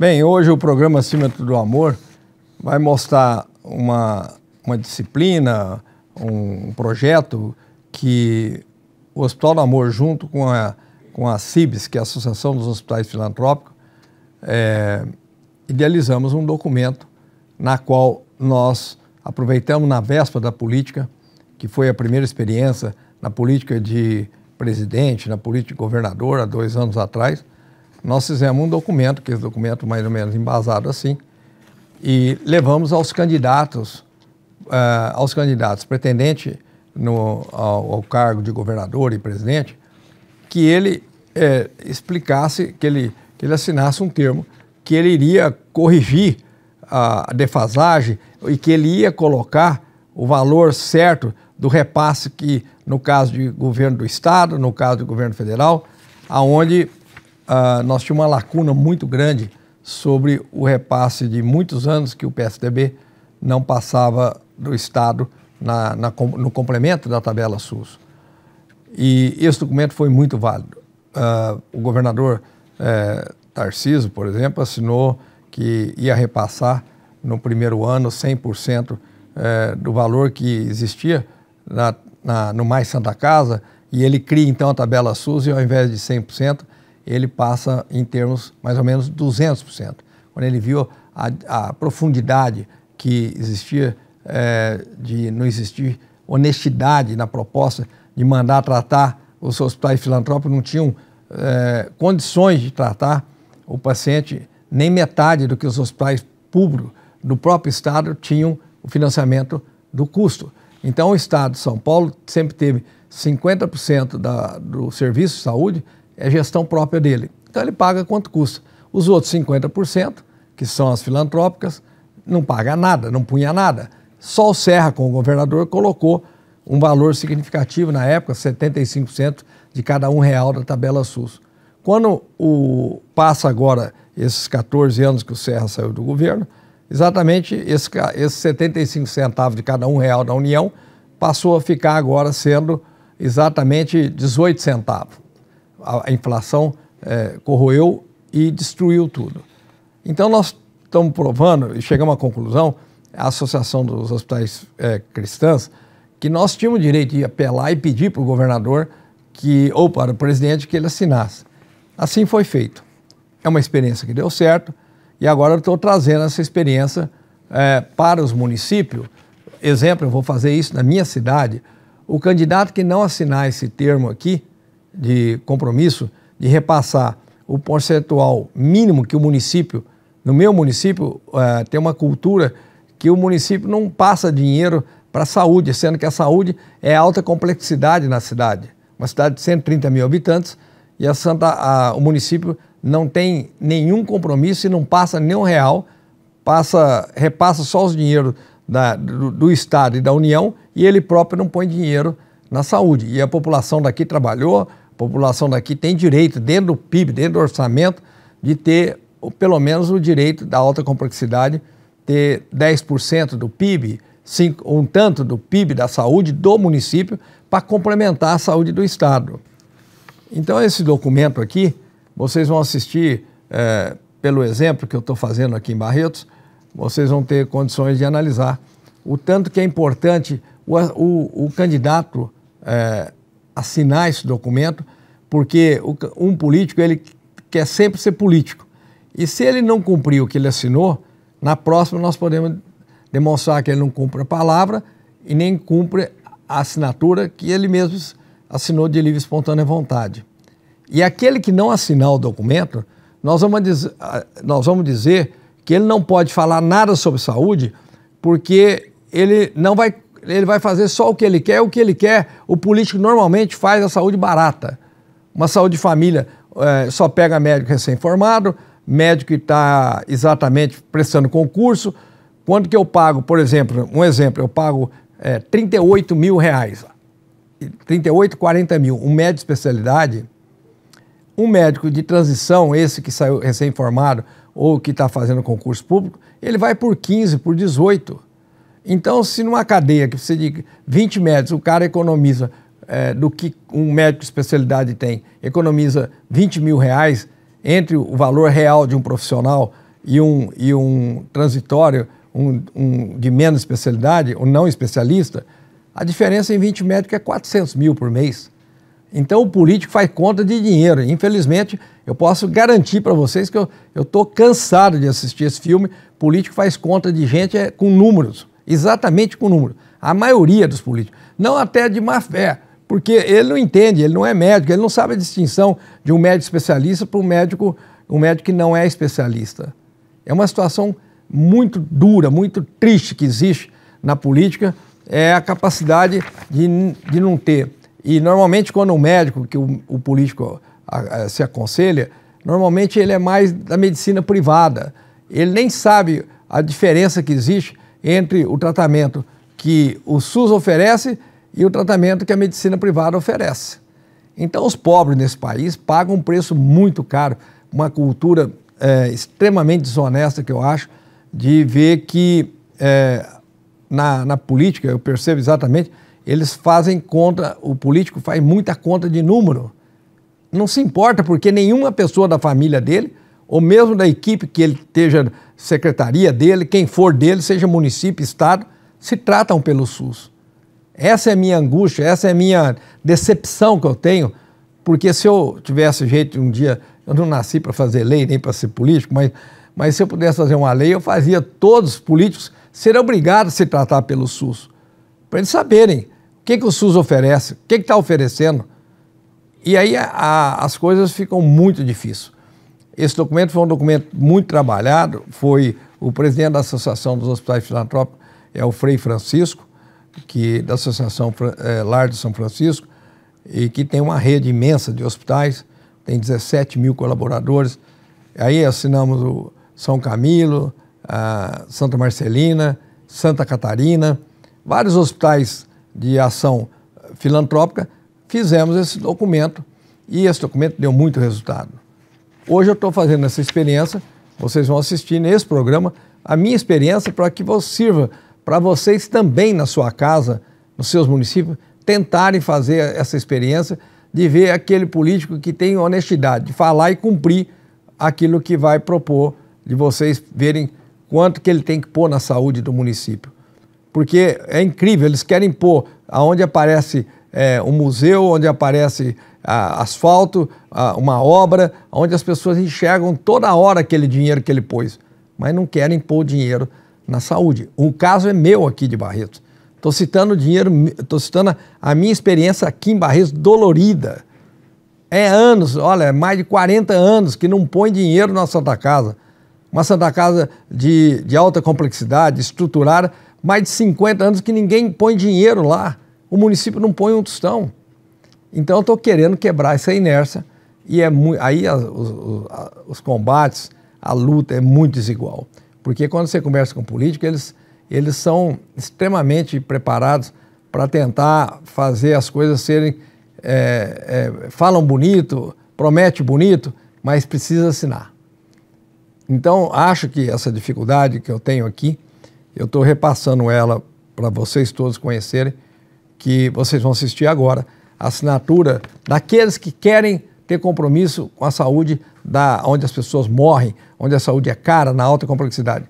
Bem, hoje o programa Cimento do Amor vai mostrar uma, uma disciplina, um, projeto que o Hospital do Amor, junto com a, com a CIBS, que é a Associação dos Hospitais Filantrópicos, é, idealizamos um documento na qual nós aproveitamos na véspera da política, que foi a primeira experiência na política de presidente, na política de governador, há dois anos atrás, nós fizemos um documento, que é um documento mais ou menos embasado assim, e levamos aos candidatos, uh, aos candidatos pretendente no, ao, ao, cargo de governador e presidente, que ele eh, explicasse, que ele, que ele assinasse um termo, que ele iria corrigir a defasagem e que ele ia colocar o valor certo do repasse que, no caso de governo do Estado, no caso do governo federal, aonde ah, nós tínhamos uma lacuna muito grande sobre o repasse de muitos anos que o PSDB não passava do Estado na, na, no complemento da tabela SUS. E esse documento foi muito válido. Uh, o governador uh, Tarciso, por exemplo, assinou que ia repassar no primeiro ano 100% uh, eh, do valor que existia na, na, no Mais Santa Casa, e ele cria então a tabela SUS e ao invés de 100%, ele passa em termos mais ou menos 200%. Quando ele viu a, a profundidade que existia é, de não existir honestidade na proposta de mandar tratar os hospitais filantrópicos não tinham é, condições de tratar o paciente nem metade do que os hospitais públicos do próprio estado tinham o financiamento do custo. Então o estado de São Paulo sempre teve 50% da, do serviço de saúde é gestão própria dele. Então ele paga quanto custa. Os outros 50%, que são as filantrópicas, não paga nada, não punha nada. Só o Serra, com o governador, colocou um valor significativo na época, 75% de cada um real da tabela SUS. Quando o, passa agora esses 14 anos que o Serra saiu do governo, exatamente esse, esse 75 centavos de cada um real da União passou a ficar agora sendo exatamente 18 centavos a, a inflação é, corroeu e destruiu tudo. Então, nós estamos provando e chegamos à conclusão, a Associação dos Hospitais é, Cristãs, que nós tínhamos direito de apelar e pedir para o governador que, ou para o presidente que ele assinasse. Assim foi feito. É uma experiência que deu certo e agora estou trazendo essa experiência é, para os municípios. Exemplo, eu vou fazer isso na minha cidade. O candidato que não assinar esse termo aqui, de compromisso de repassar o percentual mínimo que o município, no meu município, eh, tem uma cultura que o município não passa dinheiro para a saúde, sendo que a saúde é alta complexidade na cidade. Uma cidade de 130 mil habitantes e a Santa, a, o município não tem nenhum compromisso e não passa nenhum real, passa, repassa só os dinheiros da, do, do Estado e da União e ele próprio não põe dinheiro na saúde. E a população daqui trabalhou, população daqui tem direito, dentro do PIB, dentro do orçamento, de ter pelo menos o direito da alta complexidade ter 10% do PIB, um tanto do PIB da saúde do município para complementar a saúde do Estado. Então, esse documento aqui, vocês vão assistir, é, pelo exemplo que eu estou fazendo aqui em Barretos, vocês vão ter condições de analisar o tanto que é importante o, o, o candidato é, assinar esse documento, porque um político ele quer sempre ser político. E se ele não cumprir o que ele assinou, na próxima nós podemos demonstrar que ele não cumpre a palavra e nem cumpre a assinatura que ele mesmo assinou de livre e espontânea vontade. E aquele que não assinar o documento, nós vamos, dizer, nós vamos dizer que ele não pode falar nada sobre saúde, porque ele não vai ele vai fazer só o que ele quer, o que ele quer. O político normalmente faz a saúde barata. Uma saúde de família é, só pega médico recém-formado, médico que está exatamente prestando concurso. Quanto que eu pago, por exemplo, um exemplo, eu pago é, 38 mil reais. 38, 40 mil. Um médico de especialidade, um médico de transição, esse que saiu recém-formado ou que está fazendo concurso público, ele vai por 15, por 18 então, se numa cadeia que precisa de 20 médicos, o cara economiza é, do que um médico de especialidade tem, economiza 20 mil reais entre o valor real de um profissional e um, e um transitório, um, um de menos especialidade, um não especialista, a diferença em 20 médicos é 400 mil por mês. Então o político faz conta de dinheiro. Infelizmente, eu posso garantir para vocês que eu estou cansado de assistir esse filme. Político faz conta de gente é, com números exatamente com o número. A maioria dos políticos. Não até de má fé, porque ele não entende, ele não é médico, ele não sabe a distinção de um médico especialista para um médico, um médico que não é especialista. É uma situação muito dura, muito triste que existe na política, é a capacidade de, de não ter. E normalmente quando um médico, que o, o político a, a, se aconselha, normalmente ele é mais da medicina privada. Ele nem sabe a diferença que existe entre o tratamento que o SUS oferece e o tratamento que a medicina privada oferece. Então, os pobres nesse país pagam um preço muito caro, uma cultura é, extremamente desonesta, que eu acho, de ver que é, na, na política, eu percebo exatamente, eles fazem conta, o político faz muita conta de número. Não se importa, porque nenhuma pessoa da família dele ou mesmo da equipe que ele esteja secretaria dele, quem for dele, seja município, estado, se tratam pelo SUS. Essa é a minha angústia, essa é a minha decepção que eu tenho, porque se eu tivesse jeito um dia, eu não nasci para fazer lei nem para ser político, mas, mas se eu pudesse fazer uma lei, eu fazia todos os políticos serem obrigados a se tratar pelo SUS, para eles saberem o que, que o SUS oferece, o que está oferecendo. E aí a, as coisas ficam muito difíceis. Esse documento foi um documento muito trabalhado, foi o presidente da Associação dos Hospitais Filantrópicos, é o Frei Francisco, que da Associação é, Lar de São Francisco, e que tem uma rede imensa de hospitais, tem 17 mil colaboradores. Aí assinamos o São Camilo, Santa Marcelina, Santa Catarina, vários hospitais de ação filantrópica, fizemos esse documento e esse documento deu muito resultado. Hoje eu estou fazendo essa experiência, vocês vão assistir nesse programa a minha experiência para que sirva para vocês também na sua casa, nos seus municípios, tentarem fazer essa experiência de ver aquele político que tem honestidade, de falar e cumprir aquilo que vai propor, de vocês verem quanto que ele tem que pôr na saúde do município. Porque é incrível, eles querem pôr aonde aparece é, um museu onde aparece asfalto, uma obra, onde as pessoas enxergam toda hora aquele dinheiro que ele pôs, mas não querem pôr dinheiro na saúde. Um caso é meu aqui de Barretos. Estou citando dinheiro, estou citando a minha experiência aqui em Barretos dolorida. É anos, olha, é mais de 40 anos que não põe dinheiro na Santa Casa. Uma Santa Casa de, de alta complexidade, estruturada, mais de 50 anos que ninguém põe dinheiro lá o município não põe um tostão. Então eu estou querendo quebrar essa inércia e é aí a, os, a, os, combates, a luta é muito desigual. Porque quando você conversa com políticos, eles, eles são extremamente preparados para tentar fazer as coisas serem. É, é, falam bonito, promete bonito, mas precisa assinar. Então, acho que essa dificuldade que eu tenho aqui, eu estou repassando ela para vocês todos conhecerem que vocês vão assistir agora, a assinatura daqueles que querem ter compromisso com a saúde da onde as pessoas morrem, onde a saúde é cara, na alta complexidade.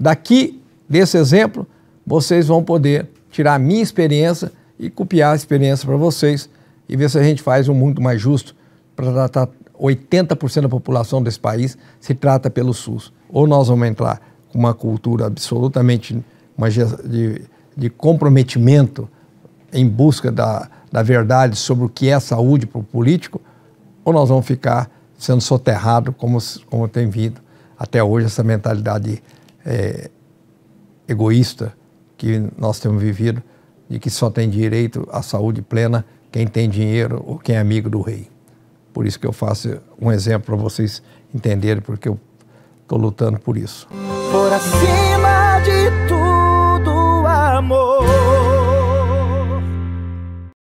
Daqui desse exemplo, vocês vão poder tirar a minha experiência e copiar a experiência para vocês e ver se a gente faz um mundo mais justo para tratar 80% da população desse país se trata pelo SUS. Ou nós vamos entrar com uma cultura absolutamente uma de, de comprometimento em busca da, da verdade sobre o que é saúde para o político, ou nós vamos ficar sendo soterrado como, como tem vindo até hoje essa mentalidade é, egoísta que nós temos vivido, de que só tem direito à saúde plena quem tem dinheiro ou quem é amigo do rei. Por isso que eu faço um exemplo para vocês entenderem porque eu estou lutando por isso. Por acima de tudo, amor.